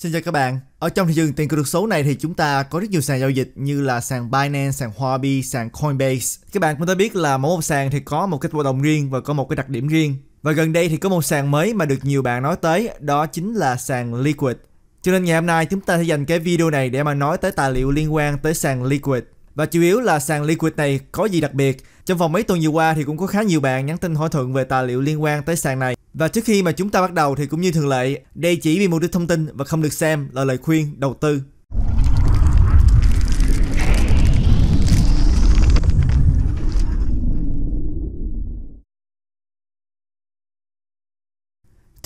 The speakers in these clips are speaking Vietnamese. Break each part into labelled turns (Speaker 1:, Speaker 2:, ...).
Speaker 1: Xin chào các bạn. Ở trong thị trường tiền kỹ thuật số này thì chúng ta có rất nhiều sàn giao dịch như là sàn Binance, sàn Huobi, sàn Coinbase. Các bạn cũng đã biết là mỗi một sàn thì có một cái hoạt động riêng và có một cái đặc điểm riêng. Và gần đây thì có một sàn mới mà được nhiều bạn nói tới, đó chính là sàn Liquid. Cho nên ngày hôm nay chúng ta sẽ dành cái video này để mà nói tới tài liệu liên quan tới sàn Liquid. Và chủ yếu là sàn Liquid này có gì đặc biệt? Trong vòng mấy tuần vừa qua thì cũng có khá nhiều bạn nhắn tin hỏi thuận về tài liệu liên quan tới sàn này. Và trước khi mà chúng ta bắt đầu thì cũng như thường lệ, đây chỉ vì mục đích thông tin và không được xem là lời khuyên đầu tư.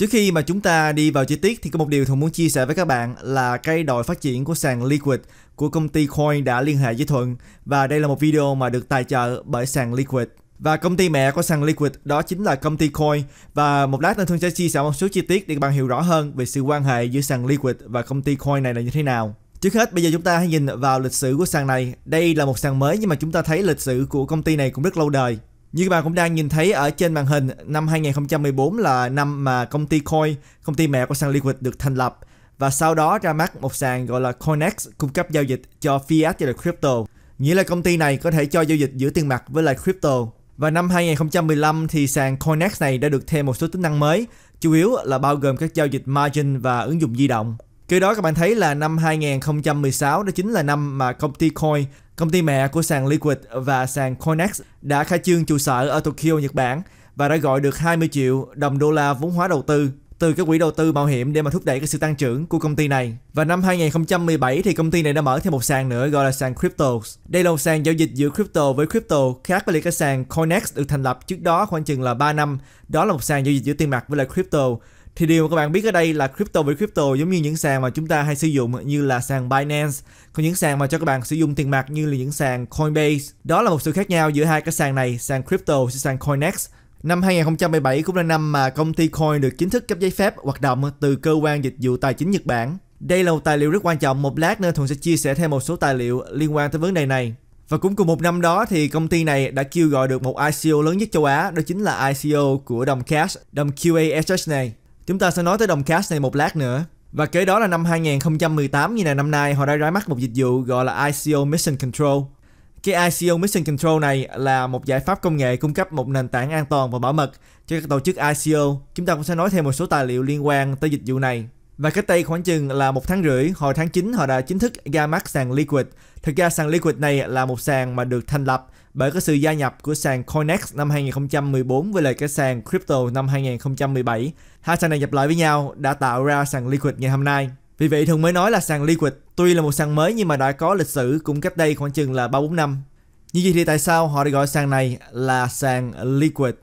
Speaker 1: Trước khi mà chúng ta đi vào chi tiết thì có một điều Thuận muốn chia sẻ với các bạn là cái đội phát triển của sàn Liquid của công ty Coin đã liên hệ với Thuận và đây là một video mà được tài trợ bởi sàn Liquid. Và công ty mẹ của sàn Liquid đó chính là công ty Coin và một lát nữa Thuận sẽ chia sẻ một số chi tiết để các bạn hiểu rõ hơn về sự quan hệ giữa sàn Liquid và công ty Coin này là như thế nào. Trước hết bây giờ chúng ta hãy nhìn vào lịch sử của sàn này. Đây là một sàn mới nhưng mà chúng ta thấy lịch sử của công ty này cũng rất lâu đời. Như các bạn cũng đang nhìn thấy ở trên màn hình, năm 2014 là năm mà công ty Coin, công ty mẹ của sàn Liquid được thành lập và sau đó ra mắt một sàn gọi là Coinex cung cấp giao dịch cho fiat và là crypto. Nghĩa là công ty này có thể cho giao dịch giữa tiền mặt với lại crypto. Và năm 2015 thì sàn Coinex này đã được thêm một số tính năng mới, chủ yếu là bao gồm các giao dịch margin và ứng dụng di động. Kế đó các bạn thấy là năm 2016 đó chính là năm mà công ty Coin Công ty mẹ của sàn Liquid và sàn Coinex đã khai trương trụ sở ở Tokyo, Nhật Bản và đã gọi được 20 triệu đồng đô la vốn hóa đầu tư từ các quỹ đầu tư mạo hiểm để mà thúc đẩy cái sự tăng trưởng của công ty này. Và năm 2017 thì công ty này đã mở thêm một sàn nữa gọi là sàn Cryptos. Đây là một sàn giao dịch giữa crypto với crypto khác với lại cái sàn Coinex được thành lập trước đó khoảng chừng là 3 năm. Đó là một sàn giao dịch giữa tiền mặt với lại crypto thì điều mà các bạn biết ở đây là crypto với crypto giống như những sàn mà chúng ta hay sử dụng như là sàn Binance, còn những sàn mà cho các bạn sử dụng tiền mặt như là những sàn Coinbase. Đó là một sự khác nhau giữa hai cái sàn này, sàn crypto và sàn Coinex. Năm 2017 cũng là năm mà công ty Coin được chính thức cấp giấy phép hoạt động từ cơ quan dịch vụ tài chính Nhật Bản. Đây là một tài liệu rất quan trọng, một lát nữa Thuận sẽ chia sẻ thêm một số tài liệu liên quan tới vấn đề này. Và cũng cùng một năm đó thì công ty này đã kêu gọi được một ICO e lớn nhất châu Á, đó chính là ICO e của đồng cash, đồng QASH này. Chúng ta sẽ nói tới đồng cash này một lát nữa. Và kế đó là năm 2018 như là năm nay họ đã ra mắt một dịch vụ gọi là ICO Mission Control. Cái ICO Mission Control này là một giải pháp công nghệ cung cấp một nền tảng an toàn và bảo mật cho các tổ chức ICO. Chúng ta cũng sẽ nói thêm một số tài liệu liên quan tới dịch vụ này. Và cách đây khoảng chừng là một tháng rưỡi, hồi tháng 9 họ đã chính thức ra mắt sàn Liquid. Thực ra sàn Liquid này là một sàn mà được thành lập bởi có sự gia nhập của sàn Coinex năm 2014 với lại cái sàn Crypto năm 2017. Hai sàn này nhập lại với nhau đã tạo ra sàn Liquid ngày hôm nay. Vì vậy thường mới nói là sàn Liquid tuy là một sàn mới nhưng mà đã có lịch sử cũng cách đây khoảng chừng là 3-4 năm. Như vậy thì tại sao họ lại gọi sàn này là sàn Liquid?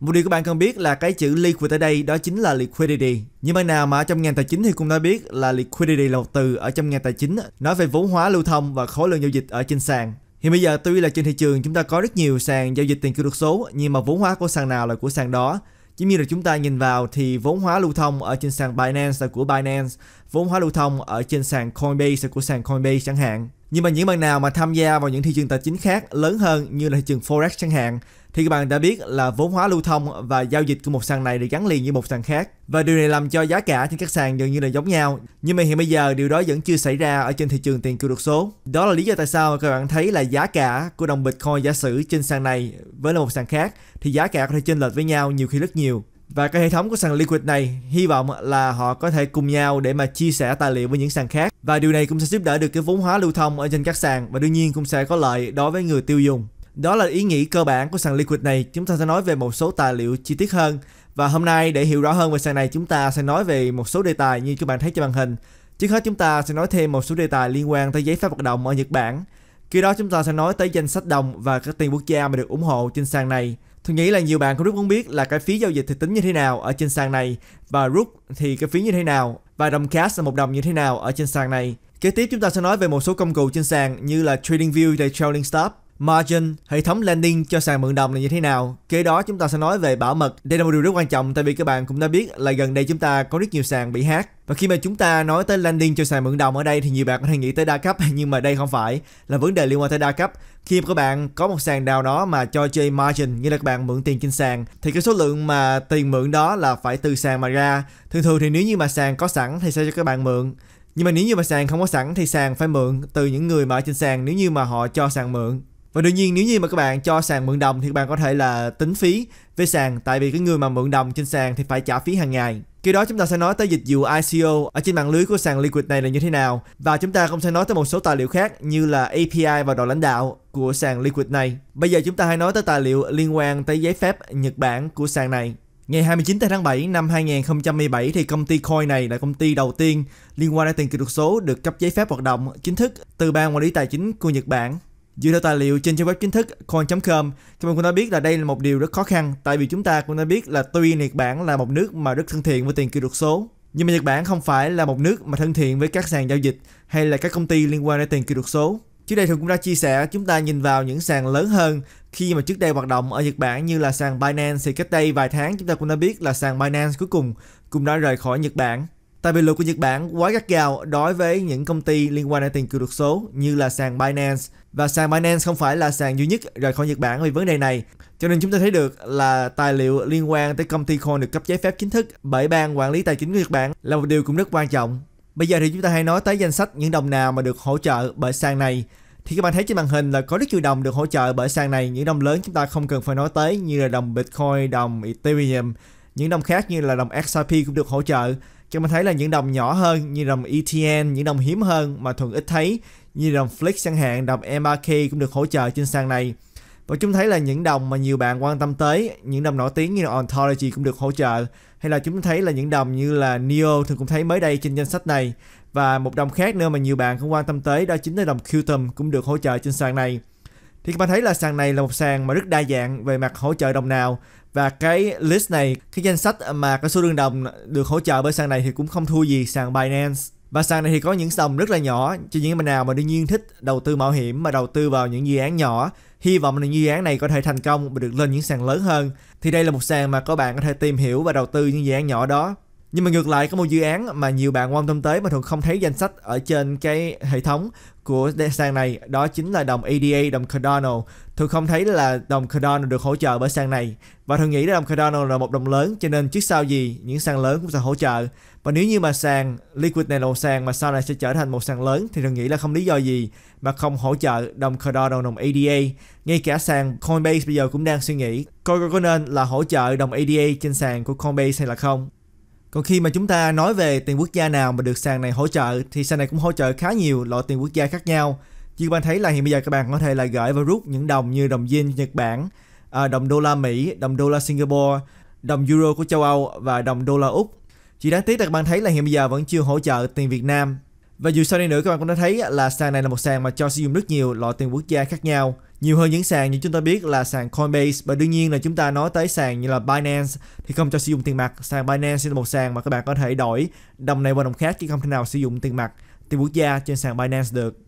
Speaker 1: Một điều các bạn cần biết là cái chữ liquid ở đây đó chính là liquidity. nhưng mà nào mà ở trong ngành tài chính thì cũng đã biết là liquidity là một từ ở trong ngành tài chính nói về vốn hóa lưu thông và khối lượng giao dịch ở trên sàn. Hiện bây giờ tuy là trên thị trường chúng ta có rất nhiều sàn giao dịch tiền kỹ thuật số nhưng mà vốn hóa của sàn nào là của sàn đó. Giống như là chúng ta nhìn vào thì vốn hóa lưu thông ở trên sàn Binance là của Binance, vốn hóa lưu thông ở trên sàn Coinbase là của sàn Coinbase chẳng hạn. Nhưng mà những bạn nào mà tham gia vào những thị trường tài chính khác lớn hơn như là thị trường Forex chẳng hạn thì các bạn đã biết là vốn hóa lưu thông và giao dịch của một sàn này được gắn liền với một sàn khác và điều này làm cho giá cả trên các sàn gần như là giống nhau nhưng mà hiện bây giờ điều đó vẫn chưa xảy ra ở trên thị trường tiền kỹ thuật số đó là lý do tại sao các bạn thấy là giá cả của đồng bitcoin giả sử trên sàn này với là một sàn khác thì giá cả có thể chênh lệch với nhau nhiều khi rất nhiều và cái hệ thống của sàn Liquid này hy vọng là họ có thể cùng nhau để mà chia sẻ tài liệu với những sàn khác và điều này cũng sẽ giúp đỡ được cái vốn hóa lưu thông ở trên các sàn và đương nhiên cũng sẽ có lợi đối với người tiêu dùng. Đó là ý nghĩ cơ bản của sàn Liquid này, chúng ta sẽ nói về một số tài liệu chi tiết hơn. Và hôm nay để hiểu rõ hơn về sàn này chúng ta sẽ nói về một số đề tài như các bạn thấy trên màn hình. Trước hết chúng ta sẽ nói thêm một số đề tài liên quan tới giấy phép hoạt động ở Nhật Bản. Khi đó chúng ta sẽ nói tới danh sách đồng và các tiền quốc gia mà được ủng hộ trên sàn này. Tôi nghĩ là nhiều bạn cũng rất muốn biết là cái phí giao dịch thì tính như thế nào ở trên sàn này và rút thì cái phí như thế nào và đồng cast là một đồng như thế nào ở trên sàn này. Kế tiếp chúng ta sẽ nói về một số công cụ trên sàn như là TradingView và Trailing Stop margin, hệ thống landing cho sàn mượn đồng là như thế nào. Kế đó chúng ta sẽ nói về bảo mật. Đây là một điều rất quan trọng tại vì các bạn cũng đã biết là gần đây chúng ta có rất nhiều sàn bị hack. Và khi mà chúng ta nói tới landing cho sàn mượn đồng ở đây thì nhiều bạn có thể nghĩ tới đa cấp nhưng mà đây không phải là vấn đề liên quan tới đa cấp. Khi mà các bạn có một sàn nào đó mà cho chơi margin nghĩa là các bạn mượn tiền trên sàn thì cái số lượng mà tiền mượn đó là phải từ sàn mà ra. Thường thường thì nếu như mà sàn có sẵn thì sẽ cho các bạn mượn. Nhưng mà nếu như mà sàn không có sẵn thì sàn phải mượn từ những người mà ở trên sàn nếu như mà họ cho sàn mượn. Và đương nhiên nếu như mà các bạn cho sàn mượn đồng thì các bạn có thể là tính phí với sàn tại vì cái người mà mượn đồng trên sàn thì phải trả phí hàng ngày. Khi đó chúng ta sẽ nói tới dịch vụ ICO ở trên mạng lưới của sàn Liquid này là như thế nào và chúng ta cũng sẽ nói tới một số tài liệu khác như là API và đội lãnh đạo của sàn Liquid này. Bây giờ chúng ta hãy nói tới tài liệu liên quan tới giấy phép Nhật Bản của sàn này. Ngày 29 tháng 7 năm 2017 thì công ty Coin này là công ty đầu tiên liên quan đến tiền kỹ thuật số được cấp giấy phép hoạt động chính thức từ ban quản lý tài chính của Nhật Bản Dựa theo tài liệu trên trang web chính thức coin.com, thì mình cũng đã biết là đây là một điều rất khó khăn tại vì chúng ta cũng đã biết là tuy Nhật Bản là một nước mà rất thân thiện với tiền kỹ thuật số, nhưng mà Nhật Bản không phải là một nước mà thân thiện với các sàn giao dịch hay là các công ty liên quan đến tiền kỹ thuật số. Trước đây thường cũng đã chia sẻ chúng ta nhìn vào những sàn lớn hơn khi mà trước đây hoạt động ở Nhật Bản như là sàn Binance thì cách đây vài tháng chúng ta cũng đã biết là sàn Binance cuối cùng cũng đã rời khỏi Nhật Bản Tại vì luật của Nhật Bản quá gắt gao đối với những công ty liên quan đến tiền kỹ thuật số như là sàn Binance và sàn Binance không phải là sàn duy nhất rời khỏi Nhật Bản vì vấn đề này. Cho nên chúng ta thấy được là tài liệu liên quan tới công ty coin được cấp giấy phép chính thức bởi ban quản lý tài chính của Nhật Bản là một điều cũng rất quan trọng. Bây giờ thì chúng ta hãy nói tới danh sách những đồng nào mà được hỗ trợ bởi sàn này. Thì các bạn thấy trên màn hình là có rất nhiều đồng được hỗ trợ bởi sàn này. Những đồng lớn chúng ta không cần phải nói tới như là đồng Bitcoin, đồng Ethereum. Những đồng khác như là đồng XRP cũng được hỗ trợ chúng ta thấy là những đồng nhỏ hơn như đồng ETN những đồng hiếm hơn mà thường ít thấy như đồng Flix chẳng hạn đồng MRK cũng được hỗ trợ trên sàn này và chúng thấy là những đồng mà nhiều bạn quan tâm tới những đồng nổi tiếng như là Ontology cũng được hỗ trợ hay là chúng thấy là những đồng như là Neo thường cũng thấy mới đây trên danh sách này và một đồng khác nữa mà nhiều bạn cũng quan tâm tới đó chính là đồng Qtum cũng được hỗ trợ trên sàn này thì các bạn thấy là sàn này là một sàn mà rất đa dạng về mặt hỗ trợ đồng nào và cái list này cái danh sách mà cái số đương đồng được hỗ trợ bởi sàn này thì cũng không thua gì sàn Binance và sàn này thì có những dòng rất là nhỏ cho những bạn nào mà đương nhiên thích đầu tư mạo hiểm mà đầu tư vào những dự án nhỏ hy vọng là dự án này có thể thành công và được lên những sàn lớn hơn thì đây là một sàn mà các bạn có thể tìm hiểu và đầu tư những dự án nhỏ đó nhưng mà ngược lại có một dự án mà nhiều bạn quan tâm tới mà thường không thấy danh sách ở trên cái hệ thống của sàn này đó chính là đồng ADA, đồng Cardano. Thường không thấy là đồng Cardano được hỗ trợ bởi sàn này và thường nghĩ là đồng Cardano là một đồng lớn cho nên trước sau gì những sàn lớn cũng sẽ hỗ trợ. Và nếu như mà sàn Liquid này là một sàn mà sau này sẽ trở thành một sàn lớn thì thường nghĩ là không lý do gì mà không hỗ trợ đồng Cardano, đồng ADA. Ngay cả sàn Coinbase bây giờ cũng đang suy nghĩ coi có nên là hỗ trợ đồng ADA trên sàn của Coinbase hay là không. Còn khi mà chúng ta nói về tiền quốc gia nào mà được sàn này hỗ trợ thì sàn này cũng hỗ trợ khá nhiều loại tiền quốc gia khác nhau. Như các bạn thấy là hiện bây giờ các bạn có thể là gửi và rút những đồng như đồng Yen Nhật Bản, ờ, đồng đô la Mỹ, đồng đô la Singapore, đồng euro của châu Âu và đồng đô la Úc. Chỉ đáng tiếc là các bạn thấy là hiện bây giờ vẫn chưa hỗ trợ tiền Việt Nam và dù sao đi nữa các bạn cũng đã thấy là sàn này là một sàn mà cho sử dụng rất nhiều loại tiền quốc gia khác nhau nhiều hơn những sàn như chúng ta biết là sàn Coinbase và đương nhiên là chúng ta nói tới sàn như là Binance thì không cho sử dụng tiền mặt sàn Binance sẽ là một sàn mà các bạn có thể đổi đồng này qua đồng khác chứ không thể nào sử dụng tiền mặt tiền quốc gia trên sàn Binance được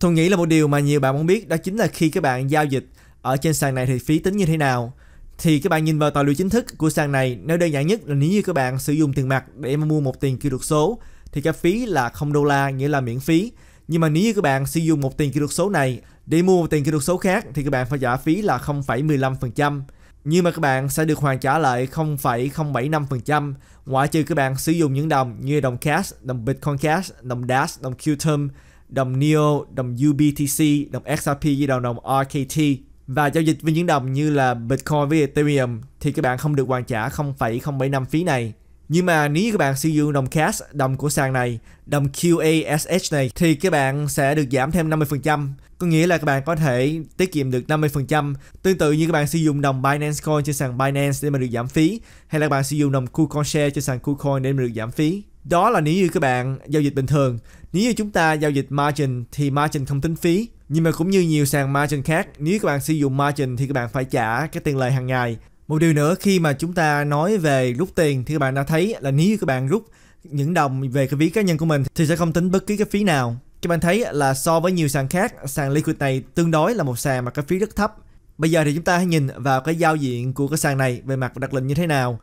Speaker 1: Tôi nghĩ là một điều mà nhiều bạn muốn biết đó chính là khi các bạn giao dịch ở trên sàn này thì phí tính như thế nào thì các bạn nhìn vào tài liệu chính thức của sàn này nếu đơn giản nhất là nếu như các bạn sử dụng tiền mặt để mà mua một tiền kỹ thuật số thì cái phí là 0 đô la nghĩa là miễn phí. Nhưng mà nếu như các bạn sử dụng một tiền kỹ thuật số này để mua một tiền kỹ thuật số khác thì các bạn phải trả phí là 0,15%. Nhưng mà các bạn sẽ được hoàn trả lại 0,075% ngoại trừ các bạn sử dụng những đồng như đồng cash, đồng Bitcoin Cash, đồng Dash, đồng Qtum, đồng NEO, đồng UBTC, đồng XRP với đồng đồng RKT và giao dịch với những đồng như là Bitcoin với Ethereum thì các bạn không được hoàn trả 0,075 phí này. Nhưng mà nếu như các bạn sử dụng đồng cash đồng của sàn này, đồng QASH này thì các bạn sẽ được giảm thêm 50%. Có nghĩa là các bạn có thể tiết kiệm được 50%. Tương tự như các bạn sử dụng đồng Binance Coin trên sàn Binance để mà được giảm phí hay là các bạn sử dụng đồng KuCoin Share trên sàn KuCoin để mà được giảm phí. Đó là nếu như các bạn giao dịch bình thường. Nếu như chúng ta giao dịch margin thì margin không tính phí. Nhưng mà cũng như nhiều sàn margin khác, nếu các bạn sử dụng margin thì các bạn phải trả cái tiền lời hàng ngày một điều nữa khi mà chúng ta nói về rút tiền thì các bạn đã thấy là nếu các bạn rút những đồng về cái ví cá nhân của mình thì sẽ không tính bất cứ cái phí nào. Các bạn thấy là so với nhiều sàn khác, sàn Liquid này tương đối là một sàn mà cái phí rất thấp. Bây giờ thì chúng ta hãy nhìn vào cái giao diện của cái sàn này về mặt đặc lệnh như thế nào.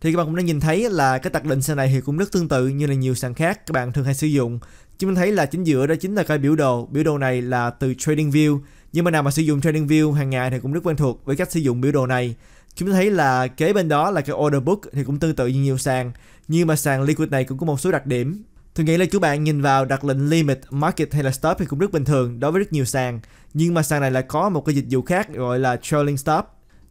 Speaker 1: Thì các bạn cũng đã nhìn thấy là cái đặc lệnh sàn này thì cũng rất tương tự như là nhiều sàn khác các bạn thường hay sử dụng. Chúng ta thấy là chính giữa đó chính là cái biểu đồ. Biểu đồ này là từ TradingView. Nhưng mà nào mà sử dụng TradingView hàng ngày thì cũng rất quen thuộc với cách sử dụng biểu đồ này chúng ta thấy là kế bên đó là cái order book thì cũng tương tự như nhiều sàn nhưng mà sàn liquid này cũng có một số đặc điểm Tôi nghĩ là chú bạn nhìn vào đặt lệnh limit, market hay là stop thì cũng rất bình thường đối với rất nhiều sàn. Nhưng mà sàn này là có một cái dịch vụ khác gọi là trailing stop.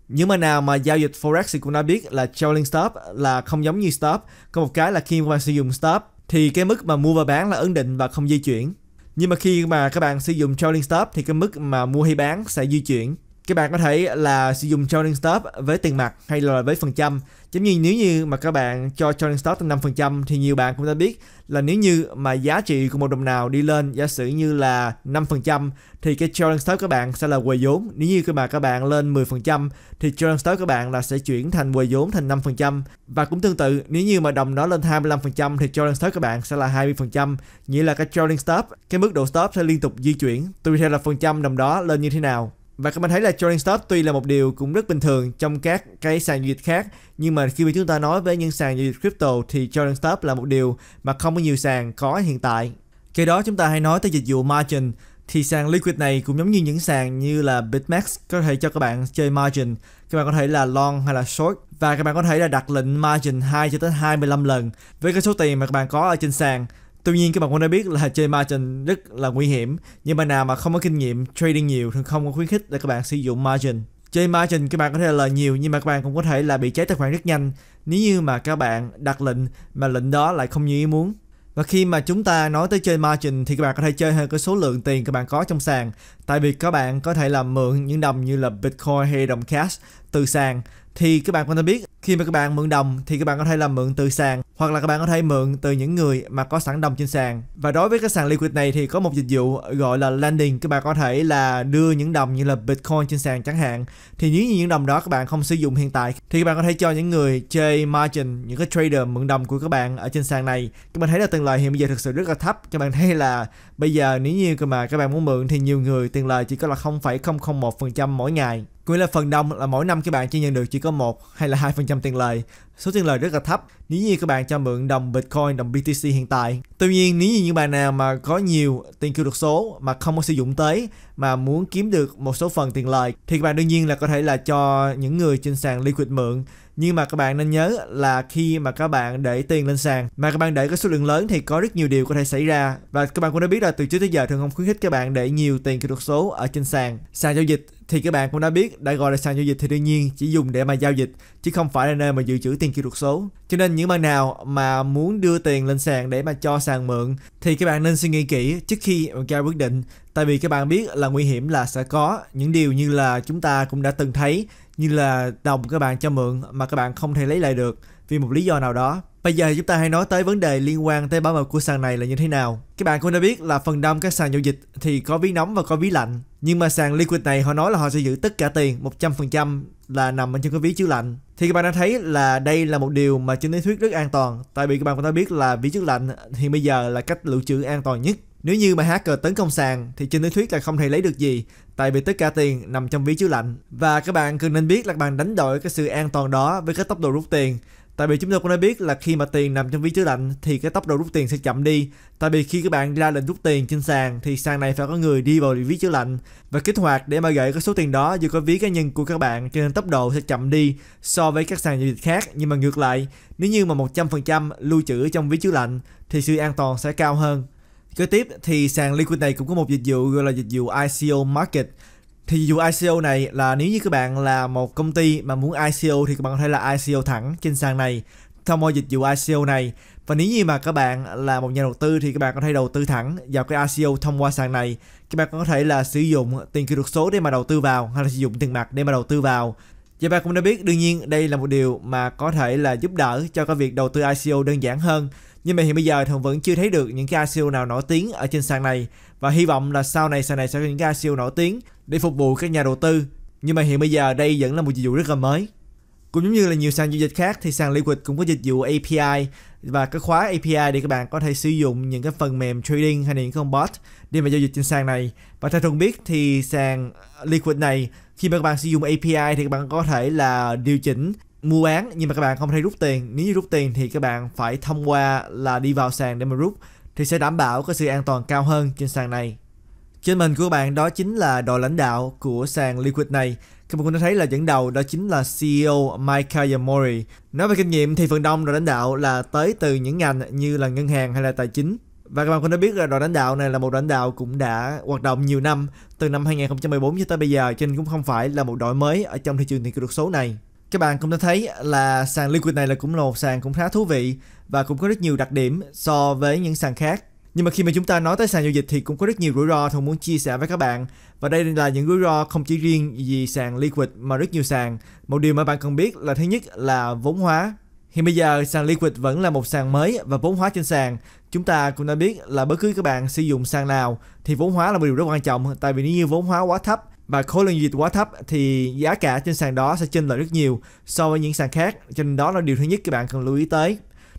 Speaker 1: nhưng mà nào mà giao dịch forex thì cũng đã biết là trailing stop là không giống như stop. Có một cái là khi mà sử dụng stop thì cái mức mà mua và bán là ấn định và không di chuyển. Nhưng mà khi mà các bạn sử dụng trailing stop thì cái mức mà mua hay bán sẽ di chuyển các bạn có thể là sử dụng trailing stop với tiền mặt hay là với phần trăm giống như nếu như mà các bạn cho trailing stop tăng 5% thì nhiều bạn cũng đã biết là nếu như mà giá trị của một đồng nào đi lên giả sử như là 5% thì cái trailing stop các bạn sẽ là quầy vốn nếu như mà các bạn lên 10% thì trailing stop các bạn là sẽ chuyển thành quầy vốn thành 5% và cũng tương tự nếu như mà đồng nó lên 25% thì trailing stop các bạn sẽ là 20% nghĩa là cái trailing stop cái mức độ stop sẽ liên tục di chuyển tùy theo là phần trăm đồng đó lên như thế nào và các bạn thấy là trailing stop tuy là một điều cũng rất bình thường trong các cái sàn giao dịch khác nhưng mà khi mà chúng ta nói với những sàn giao dịch crypto thì trailing stop là một điều mà không có nhiều sàn có hiện tại. Kế đó chúng ta hay nói tới dịch vụ margin thì sàn liquid này cũng giống như những sàn như là Bitmax có thể cho các bạn chơi margin. Các bạn có thể là long hay là short và các bạn có thể là đặt lệnh margin 2 cho tới 25 lần với cái số tiền mà các bạn có ở trên sàn tuy nhiên các bạn cũng đã biết là chơi margin rất là nguy hiểm nhưng mà nào mà không có kinh nghiệm trading nhiều thì không có khuyến khích để các bạn sử dụng margin chơi margin các bạn có thể lời nhiều nhưng mà các bạn cũng có thể là bị cháy tài khoản rất nhanh nếu như mà các bạn đặt lệnh mà lệnh đó lại không như ý muốn và khi mà chúng ta nói tới chơi margin thì các bạn có thể chơi hơn cái số lượng tiền các bạn có trong sàn. Tại vì các bạn có thể là mượn những đồng như là Bitcoin hay đồng cash từ sàn thì các bạn có thể biết khi mà các bạn mượn đồng thì các bạn có thể là mượn từ sàn hoặc là các bạn có thể mượn từ những người mà có sẵn đồng trên sàn và đối với cái sàn liquid này thì có một dịch vụ gọi là landing các bạn có thể là đưa những đồng như là bitcoin trên sàn chẳng hạn thì nếu như những đồng đó các bạn không sử dụng hiện tại thì các bạn có thể cho những người chơi margin những cái trader mượn đồng của các bạn ở trên sàn này các bạn thấy là tiền lời hiện bây giờ thực sự rất là thấp các bạn thấy là bây giờ nếu như mà các bạn muốn mượn thì nhiều người tiền lời chỉ có là 0,001% mỗi ngày có nghĩa là phần đông là mỗi năm các bạn chỉ nhận được chỉ có một hay là hai phần trăm tiền lời. Số tiền lời rất là thấp nếu như các bạn cho mượn đồng Bitcoin, đồng BTC hiện tại. Tuy nhiên nếu như những bạn nào mà có nhiều tiền kêu được số mà không có sử dụng tới mà muốn kiếm được một số phần tiền lời thì các bạn đương nhiên là có thể là cho những người trên sàn Liquid mượn nhưng mà các bạn nên nhớ là khi mà các bạn để tiền lên sàn mà các bạn để cái số lượng lớn thì có rất nhiều điều có thể xảy ra và các bạn cũng đã biết là từ trước tới giờ thường không khuyến khích các bạn để nhiều tiền kỹ thuật số ở trên sàn sàn giao dịch thì các bạn cũng đã biết đã gọi là sàn giao dịch thì đương nhiên chỉ dùng để mà giao dịch chứ không phải là nơi mà dự trữ tiền kỹ thuật số cho nên những bạn nào mà muốn đưa tiền lên sàn để mà cho sàn mượn thì các bạn nên suy nghĩ kỹ trước khi ra quyết định tại vì các bạn biết là nguy hiểm là sẽ có những điều như là chúng ta cũng đã từng thấy như là đồng các bạn cho mượn mà các bạn không thể lấy lại được vì một lý do nào đó. Bây giờ chúng ta hãy nói tới vấn đề liên quan tới bảo mật của sàn này là như thế nào. Các bạn cũng đã biết là phần đông các sàn giao dịch thì có ví nóng và có ví lạnh. Nhưng mà sàn Liquid này họ nói là họ sẽ giữ tất cả tiền 100% là nằm ở trong cái ví chứa lạnh. Thì các bạn đã thấy là đây là một điều mà trên lý thuyết rất an toàn. Tại vì các bạn cũng đã biết là ví chứa lạnh thì bây giờ là cách lưu trữ an toàn nhất. Nếu như mà hacker tấn công sàn thì trên lý thuyết là không thể lấy được gì tại vì tất cả tiền nằm trong ví chứa lạnh. Và các bạn cần nên biết là bạn đánh đổi cái sự an toàn đó với cái tốc độ rút tiền. Tại vì chúng ta cũng đã biết là khi mà tiền nằm trong ví chứa lạnh thì cái tốc độ rút tiền sẽ chậm đi. Tại vì khi các bạn ra lệnh rút tiền trên sàn thì sàn này phải có người đi vào ví chứa lạnh và kích hoạt để mà gửi cái số tiền đó vô cái ví cá nhân của các bạn cho nên tốc độ sẽ chậm đi so với các sàn giao dịch khác. Nhưng mà ngược lại, nếu như mà 100% lưu trữ trong ví chứa lạnh thì sự an toàn sẽ cao hơn. Kế tiếp thì sàn Liquid này cũng có một dịch vụ gọi là dịch vụ ICO Market thì dịch vụ ICO này là nếu như các bạn là một công ty mà muốn ICO thì các bạn có thể là ICO thẳng trên sàn này thông qua dịch vụ ICO này và nếu như mà các bạn là một nhà đầu tư thì các bạn có thể đầu tư thẳng vào cái ICO thông qua sàn này các bạn có thể là sử dụng tiền kỹ thuật số để mà đầu tư vào hay là sử dụng tiền mặt để mà đầu tư vào và bạn cũng đã biết, đương nhiên đây là một điều mà có thể là giúp đỡ cho cái việc đầu tư ICO đơn giản hơn. Nhưng mà hiện bây giờ thường vẫn chưa thấy được những cái ICO nào nổi tiếng ở trên sàn này và hy vọng là sau này sàn này sẽ có những cái ICO nổi tiếng để phục vụ các nhà đầu tư. Nhưng mà hiện bây giờ đây vẫn là một dịch vụ rất là mới. Cũng giống như là nhiều sàn giao dịch khác thì sàn Liquid cũng có dịch vụ API và cái khóa API để các bạn có thể sử dụng những cái phần mềm trading hay là những con bot để mà giao dịch trên sàn này. Và theo thông biết thì sàn Liquid này khi mà các bạn sử dụng API thì các bạn có thể là điều chỉnh mua bán nhưng mà các bạn không thể rút tiền. Nếu như rút tiền thì các bạn phải thông qua là đi vào sàn để mà rút thì sẽ đảm bảo cái sự an toàn cao hơn trên sàn này. Trên màn của bạn đó chính là đội lãnh đạo của sàn Liquid này. Các bạn cũng đã thấy là dẫn đầu đó chính là CEO Mike Yamori. Nói về kinh nghiệm thì phần đông đội lãnh đạo là tới từ những ngành như là ngân hàng hay là tài chính. Và các bạn cũng đã biết là đội lãnh đạo này là một đội lãnh đạo cũng đã hoạt động nhiều năm từ năm 2014 cho tới bây giờ cho nên cũng không phải là một đội mới ở trong thị trường tiền kỹ thuật số này. Các bạn cũng đã thấy là sàn Liquid này là cũng là một sàn cũng khá thú vị và cũng có rất nhiều đặc điểm so với những sàn khác nhưng mà khi mà chúng ta nói tới sàn giao dịch thì cũng có rất nhiều rủi ro Thông muốn chia sẻ với các bạn. Và đây là những rủi ro không chỉ riêng vì sàn Liquid mà rất nhiều sàn. Một điều mà bạn cần biết là thứ nhất là vốn hóa. Hiện bây giờ sàn Liquid vẫn là một sàn mới và vốn hóa trên sàn. Chúng ta cũng đã biết là bất cứ các bạn sử dụng sàn nào thì vốn hóa là một điều rất quan trọng. Tại vì nếu như vốn hóa quá thấp và khối lượng dịch quá thấp thì giá cả trên sàn đó sẽ chênh lệch rất nhiều so với những sàn khác. Cho nên đó là điều thứ nhất các bạn cần lưu ý tới.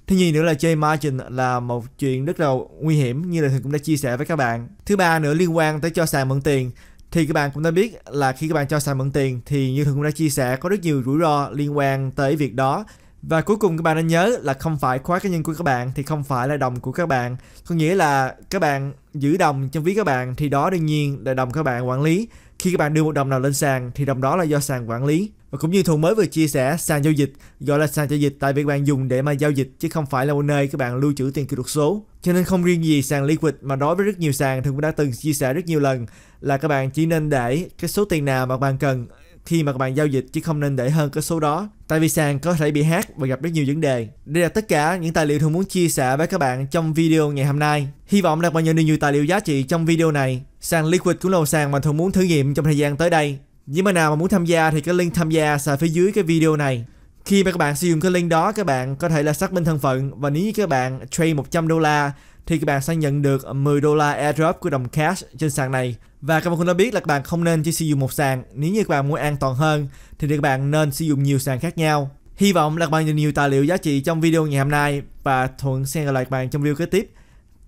Speaker 1: Thứ nhì nữa là chơi margin là một chuyện rất là nguy hiểm như là Thường cũng đã chia sẻ với các bạn. Thứ ba nữa liên quan tới cho sàn mượn tiền thì các bạn cũng đã biết là khi các bạn cho sàn mượn tiền thì như Thường cũng đã chia sẻ có rất nhiều rủi ro liên quan tới việc đó. Và cuối cùng các bạn nên nhớ là không phải khóa cá nhân của các bạn thì không phải là đồng của các bạn. Có nghĩa là các bạn giữ đồng trong ví các bạn thì đó đương nhiên là đồng các bạn quản lý. Khi các bạn đưa một đồng nào lên sàn thì đồng đó là do sàn quản lý. Và cũng như Thuận mới vừa chia sẻ, sàn giao dịch gọi là sàn giao dịch tại vì bạn dùng để mà giao dịch chứ không phải là một nơi các bạn lưu trữ tiền kỹ thuật số. Cho nên không riêng gì sàn Liquid mà đối với rất nhiều sàn Thuận cũng đã từng chia sẻ rất nhiều lần là các bạn chỉ nên để cái số tiền nào mà bạn cần khi mà các bạn giao dịch chứ không nên để hơn cái số đó tại vì sàn có thể bị hack và gặp rất nhiều vấn đề đây là tất cả những tài liệu thường muốn chia sẻ với các bạn trong video ngày hôm nay hy vọng là bạn nhận được nhiều tài liệu giá trị trong video này sàn liquid cũng là một sàn mà thường muốn thử nghiệm trong thời gian tới đây những mà nào mà muốn tham gia thì cái link tham gia sẽ phía dưới cái video này. Khi mà các bạn sử dụng cái link đó các bạn có thể là xác minh thân phận và nếu như các bạn trade 100 đô la thì các bạn sẽ nhận được 10 đô la airdrop của đồng cash trên sàn này. Và các bạn cũng đã biết là các bạn không nên chỉ sử dụng một sàn, nếu như các bạn muốn an toàn hơn thì các bạn nên sử dụng nhiều sàn khác nhau. Hy vọng là các bạn nhận nhiều tài liệu giá trị trong video ngày hôm nay và Thuận sẽ gặp lại các bạn trong video kế tiếp.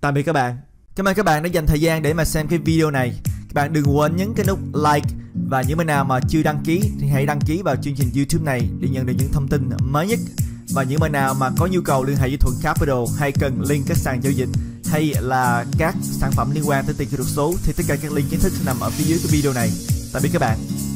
Speaker 1: Tạm biệt các bạn. Cảm ơn các bạn đã dành thời gian để mà xem cái video này. Các bạn đừng quên nhấn cái nút like và những bạn nào mà chưa đăng ký thì hãy đăng ký vào chương trình YouTube này để nhận được những thông tin mới nhất. Và những bạn nào mà có nhu cầu liên hệ với Thuận Capital hay cần link các sàn giao dịch hay là các sản phẩm liên quan tới tiền kỹ thuật số thì tất cả các link kiến thức sẽ nằm ở phía dưới cái video này. Tạm biệt các bạn.